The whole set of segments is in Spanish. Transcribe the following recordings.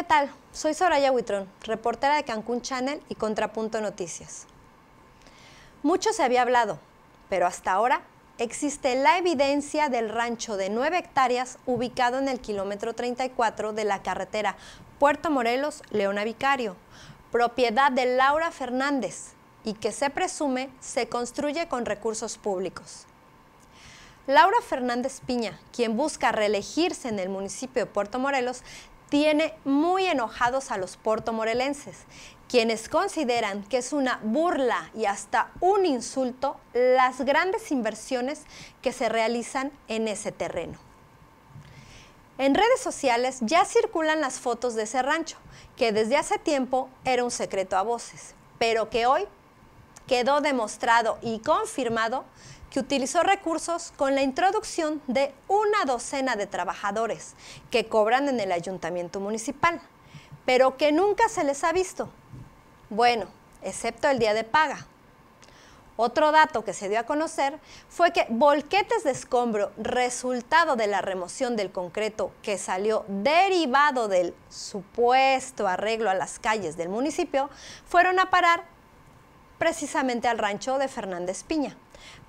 ¿Qué tal? Soy Soraya Huitrón, reportera de Cancún Channel y Contrapunto Noticias. Mucho se había hablado, pero hasta ahora existe la evidencia del rancho de 9 hectáreas ubicado en el kilómetro 34 de la carretera Puerto Morelos-Leona Vicario, propiedad de Laura Fernández y que se presume se construye con recursos públicos. Laura Fernández Piña, quien busca reelegirse en el municipio de Puerto Morelos, tiene muy enojados a los portomorelenses, quienes consideran que es una burla y hasta un insulto las grandes inversiones que se realizan en ese terreno. En redes sociales ya circulan las fotos de ese rancho, que desde hace tiempo era un secreto a voces, pero que hoy quedó demostrado y confirmado que utilizó recursos con la introducción de una docena de trabajadores que cobran en el ayuntamiento municipal, pero que nunca se les ha visto. Bueno, excepto el día de paga. Otro dato que se dio a conocer fue que volquetes de escombro resultado de la remoción del concreto que salió derivado del supuesto arreglo a las calles del municipio fueron a parar precisamente al rancho de Fernández Piña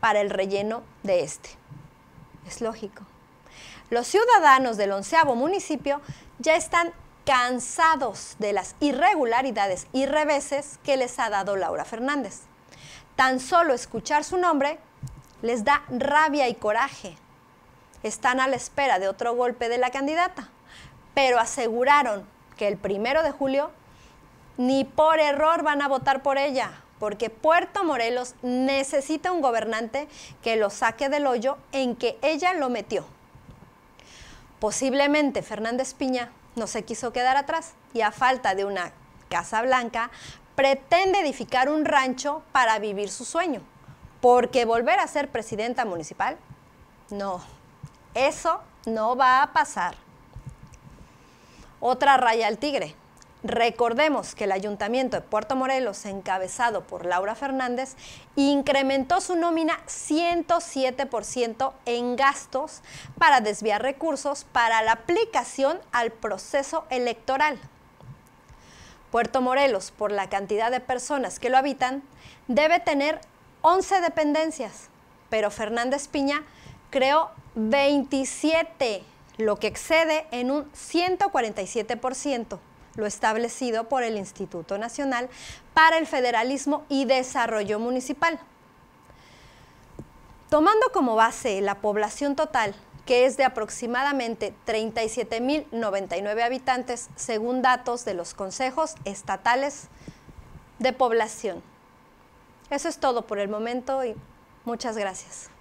para el relleno de este. Es lógico. Los ciudadanos del onceavo municipio ya están cansados de las irregularidades y reveses que les ha dado Laura Fernández. Tan solo escuchar su nombre les da rabia y coraje. Están a la espera de otro golpe de la candidata, pero aseguraron que el primero de julio ni por error van a votar por ella porque Puerto Morelos necesita un gobernante que lo saque del hoyo en que ella lo metió. Posiblemente Fernández Piña no se quiso quedar atrás y a falta de una Casa Blanca pretende edificar un rancho para vivir su sueño, porque volver a ser presidenta municipal, no, eso no va a pasar. Otra raya al tigre, Recordemos que el Ayuntamiento de Puerto Morelos, encabezado por Laura Fernández, incrementó su nómina 107% en gastos para desviar recursos para la aplicación al proceso electoral. Puerto Morelos, por la cantidad de personas que lo habitan, debe tener 11 dependencias, pero Fernández Piña creó 27, lo que excede en un 147% lo establecido por el Instituto Nacional para el Federalismo y Desarrollo Municipal. Tomando como base la población total, que es de aproximadamente 37.099 habitantes, según datos de los consejos estatales de población. Eso es todo por el momento y muchas gracias.